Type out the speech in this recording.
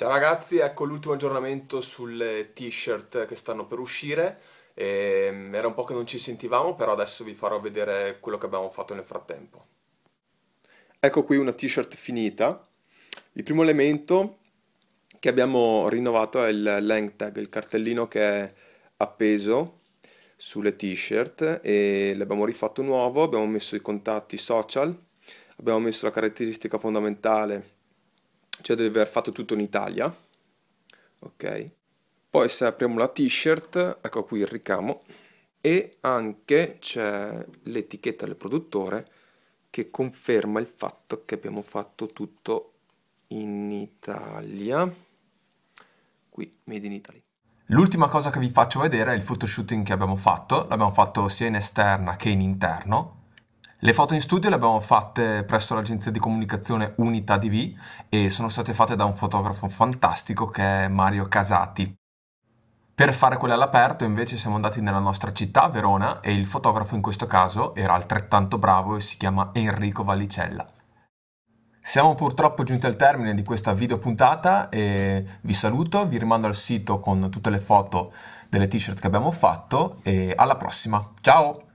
Ciao ragazzi, ecco l'ultimo aggiornamento sulle t-shirt che stanno per uscire. E, ehm, era un po' che non ci sentivamo, però adesso vi farò vedere quello che abbiamo fatto nel frattempo. Ecco qui una t-shirt finita. Il primo elemento che abbiamo rinnovato è il length tag, il cartellino che è appeso sulle t-shirt e l'abbiamo rifatto nuovo, abbiamo messo i contatti social, abbiamo messo la caratteristica fondamentale cioè deve aver fatto tutto in Italia, ok? Poi se apriamo la t-shirt, ecco qui il ricamo, e anche c'è l'etichetta del produttore che conferma il fatto che abbiamo fatto tutto in Italia. Qui, Made in Italy. L'ultima cosa che vi faccio vedere è il photoshooting che abbiamo fatto, l'abbiamo fatto sia in esterna che in interno le foto in studio le abbiamo fatte presso l'agenzia di comunicazione Unità DV e sono state fatte da un fotografo fantastico che è Mario Casati. Per fare quelle all'aperto invece siamo andati nella nostra città, Verona, e il fotografo in questo caso era altrettanto bravo e si chiama Enrico Valicella. Siamo purtroppo giunti al termine di questa video puntata e vi saluto, vi rimando al sito con tutte le foto delle t-shirt che abbiamo fatto e alla prossima. Ciao!